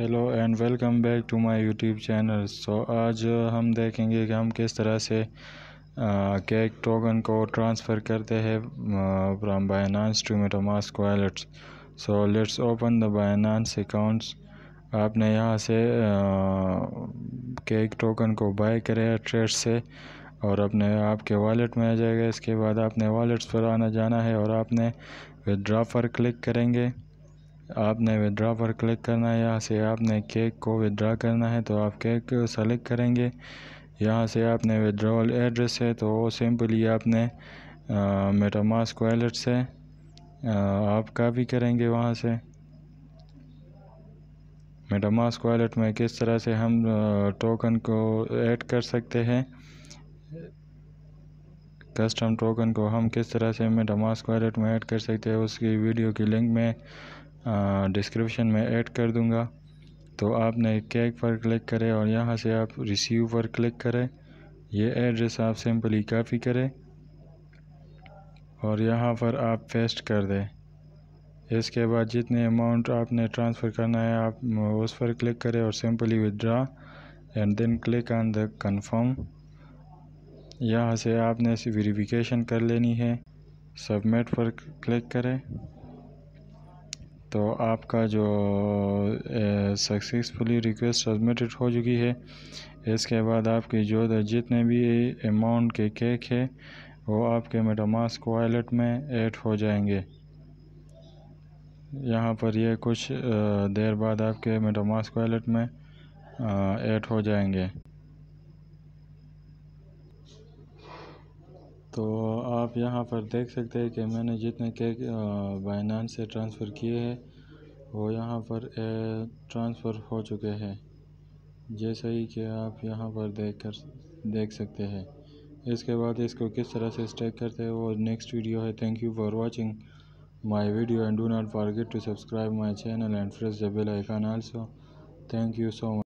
hello and welcome back to my YouTube channel so आज हम देखेंगे कि हम किस तरह से केक टोकन को ट्रांसफ़र करते हैं from Binance to MetaMask wallets so let's open the Binance accounts आपने यहाँ से केक टोकन को बाय करें ट्रेड से और अपने आपके वॉलेट में आ जाएगा इसके बाद आपने वॉलेट्स पर आना जाना है और आपने विद्रा पर क्लिक करेंगे आपने विड्रा पर क्लिक करना है यहाँ से आपने केक को विद्रा करना है तो आप केक सेलेक्ट करेंगे यहाँ से आपने विड्रॉल एड्रेस है तो सिंपली आपने मेटामास्क वॉलेट से आ, आप कापी करेंगे वहाँ से मेटामास्क वॉलेट में किस तरह से हम टोकन को ऐड कर सकते हैं कस्टम टोकन को हम किस तरह से मेटामास्क वॉलेट में ऐड कर सकते हैं उसकी वीडियो की लिंक में डिस्क्रिप्शन में ऐड कर दूँगा तो आपने केक पर क्लिक करें और यहाँ से आप रिसीव पर क्लिक करें ये एड्रेस आप सिंपली कॉपी करें और यहाँ पर आप पेस्ट कर दें इसके बाद जितने अमाउंट आपने ट्रांसफ़र करना है आप उस पर क्लिक करें और simply withdraw and then click on the confirm यहाँ से आपने वेरिफिकेशन कर लेनी है सबमिट पर क्लिक करें तो आपका जो सक्सेसफुली रिक्वेस्ट सबमिटेड हो चुकी है इसके बाद आपकी जो जितने भी अमाउंट के केक है वो आपके मेटामास्क वॉलेट में ऐड हो जाएंगे यहाँ पर ये कुछ देर बाद आपके मेटामास्क वॉलेट में ऐड हो जाएंगे तो आप यहाँ पर देख सकते हैं कि मैंने जितने केक बाइनान से ट्रांसफ़र किए हैं वो यहाँ पर ट्रांसफ़र हो चुके हैं जैसा ही कि आप यहाँ पर देख कर देख सकते हैं इसके बाद इसको किस तरह से स्टेक करते हैं वो नेक्स्ट वीडियो है thank you for watching my video and do not forget to subscribe my channel and press the bell icon also thank you so much